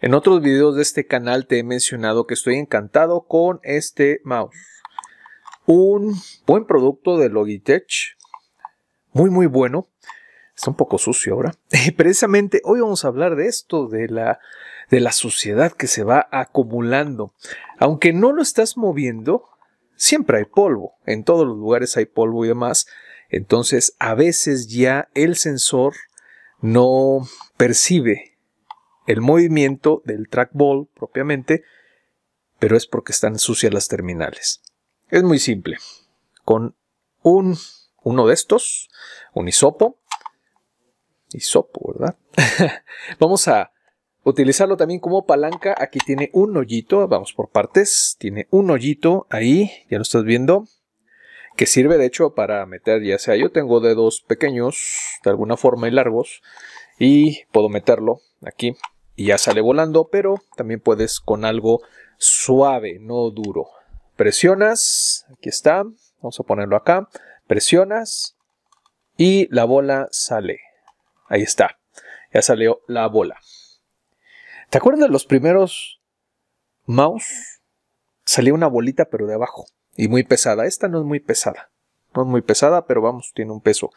En otros videos de este canal te he mencionado que estoy encantado con este mouse. Un buen producto de Logitech. Muy, muy bueno. Está un poco sucio ahora. precisamente hoy vamos a hablar de esto, de la, de la suciedad que se va acumulando. Aunque no lo estás moviendo, siempre hay polvo. En todos los lugares hay polvo y demás. Entonces, a veces ya el sensor no percibe el movimiento del trackball propiamente, pero es porque están sucias las terminales. Es muy simple. Con un, uno de estos, un hisopo, hisopo, ¿verdad? vamos a utilizarlo también como palanca. Aquí tiene un hoyito, vamos por partes, tiene un hoyito ahí, ya lo estás viendo, que sirve de hecho para meter, ya sea yo tengo dedos pequeños de alguna forma y largos, y puedo meterlo aquí y ya sale volando, pero también puedes con algo suave, no duro. Presionas, aquí está, vamos a ponerlo acá, presionas y la bola sale. Ahí está, ya salió la bola. ¿Te acuerdas de los primeros mouse? Salía una bolita pero de abajo y muy pesada. Esta no es muy pesada, no es muy pesada, pero vamos, tiene un peso.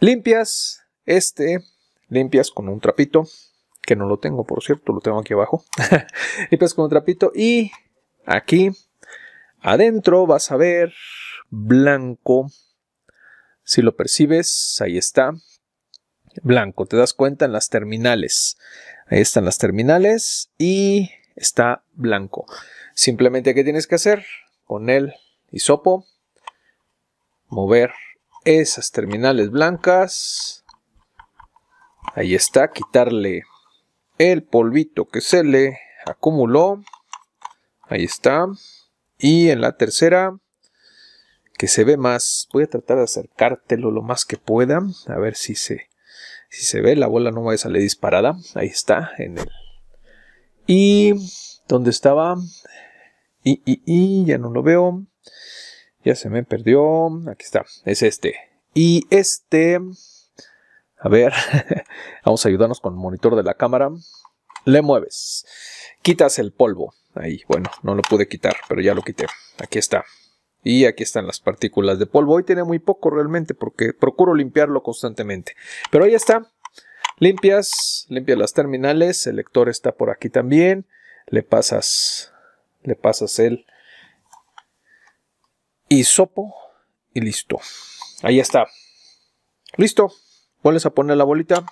Limpias este, limpias con un trapito que no lo tengo, por cierto, lo tengo aquí abajo. Y pues con un trapito y aquí adentro vas a ver blanco. Si lo percibes, ahí está. Blanco, te das cuenta en las terminales. Ahí están las terminales y está blanco. Simplemente, ¿qué tienes que hacer? Con el hisopo, mover esas terminales blancas. Ahí está, quitarle el polvito que se le acumuló. Ahí está. Y en la tercera, que se ve más. Voy a tratar de acercártelo lo más que pueda. A ver si se, si se ve. La bola no va a salir disparada. Ahí está. En el... Y donde estaba. Y, y, y ya no lo veo. Ya se me perdió. Aquí está. Es este. Y este a ver, vamos a ayudarnos con el monitor de la cámara. Le mueves. Quitas el polvo. Ahí, bueno, no lo pude quitar, pero ya lo quité. Aquí está. Y aquí están las partículas de polvo. Hoy tiene muy poco realmente porque procuro limpiarlo constantemente. Pero ahí está. Limpias, limpias las terminales. El lector está por aquí también. Le pasas, le pasas el hisopo y listo. Ahí está. Listo vuelves a poner la bolita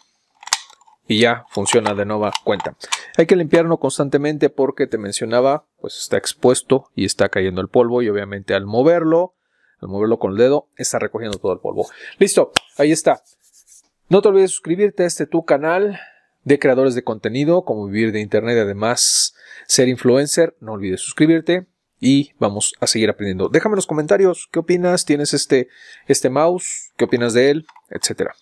y ya funciona de nueva cuenta. Hay que limpiarlo constantemente porque te mencionaba, pues está expuesto y está cayendo el polvo y obviamente al moverlo, al moverlo con el dedo, está recogiendo todo el polvo. Listo, ahí está. No te olvides suscribirte a este tu canal de creadores de contenido, como vivir de internet y además ser influencer. No olvides suscribirte y vamos a seguir aprendiendo. Déjame en los comentarios qué opinas, tienes este, este mouse, qué opinas de él, etcétera.